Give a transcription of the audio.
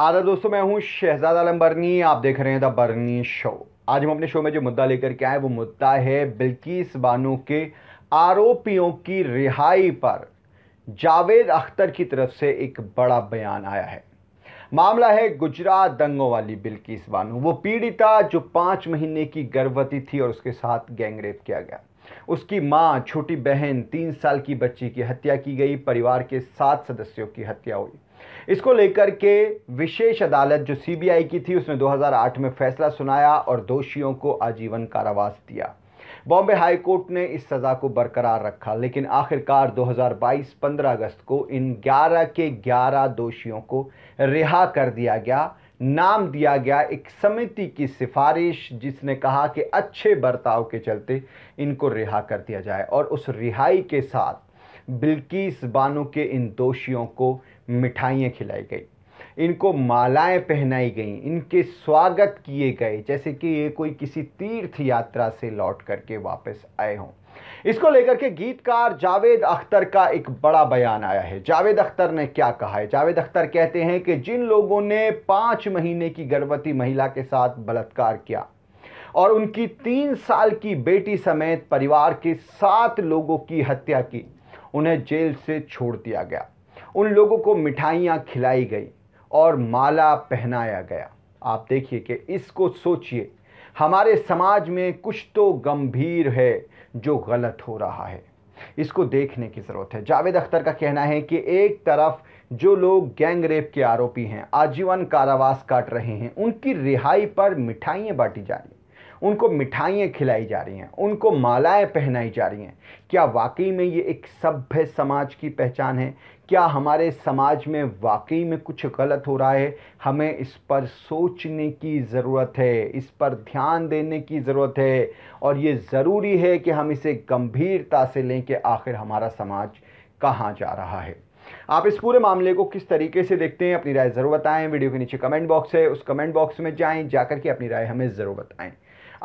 आदर दोस्तों मैं हूं शहजाद आलम बर्नी आप देख रहे हैं द बर्नी शो आज हम अपने शो में जो मुद्दा लेकर के आए वो मुद्दा है बिल्किस बानो के आरोपियों की रिहाई पर जावेद अख्तर की तरफ से एक बड़ा बयान आया है मामला है गुजरात दंगों वाली बिल्किस बानो वो पीड़िता जो पाँच महीने की गर्भवती थी और उसके साथ गैंगरेप किया गया उसकी माँ छोटी बहन तीन साल की बच्ची की हत्या की गई परिवार के सात सदस्यों की हत्या हुई इसको लेकर के विशेष अदालत जो सीबीआई की थी उसने 2008 में फैसला सुनाया और दोषियों को आजीवन कारावास दिया बॉम्बे हाई कोर्ट ने इस सज़ा को बरकरार रखा लेकिन आखिरकार 2022 15 अगस्त को इन 11 के 11 दोषियों को रिहा कर दिया गया नाम दिया गया एक समिति की सिफारिश जिसने कहा कि अच्छे बर्ताव के चलते इनको रिहा कर दिया जाए और उस रिहाई के साथ बिल्किस बानो के इन दोषियों को मिठाइयाँ खिलाई गई इनको मालाएं पहनाई गईं इनके स्वागत किए गए जैसे कि ये कोई किसी तीर्थ यात्रा से लौट करके वापस आए हों इसको लेकर के गीतकार जावेद अख्तर का एक बड़ा बयान आया है जावेद अख्तर ने क्या कहा है जावेद अख्तर कहते हैं कि जिन लोगों ने पाँच महीने की गर्भवती महिला के साथ बलात्कार किया और उनकी तीन साल की बेटी समेत परिवार के सात लोगों की हत्या की उन्हें जेल से छोड़ दिया गया उन लोगों को मिठाइयाँ खिलाई गई और माला पहनाया गया आप देखिए कि इसको सोचिए हमारे समाज में कुछ तो गंभीर है जो गलत हो रहा है इसको देखने की ज़रूरत है जावेद अख्तर का कहना है कि एक तरफ जो लोग गैंग रेप के आरोपी हैं आजीवन कारावास काट रहे हैं उनकी रिहाई पर मिठाइयाँ बांटी जा रही उनको मिठाइयाँ खिलाई जा रही हैं उनको मालाएँ पहनाई जा रही हैं क्या वाकई में ये एक सभ्य समाज की पहचान है क्या हमारे समाज में वाकई में कुछ गलत हो रहा है हमें इस पर सोचने की ज़रूरत है इस पर ध्यान देने की ज़रूरत है और ये ज़रूरी है कि हम इसे गंभीरता से लें कि आखिर हमारा समाज कहाँ जा रहा है आप इस पूरे मामले को किस तरीके से देखते हैं अपनी राय ज़रूर बताएं वीडियो के नीचे कमेंट बॉक्स है उस कमेंट बॉक्स में जाएं जाकर के अपनी राय हमें ज़रूर बताएं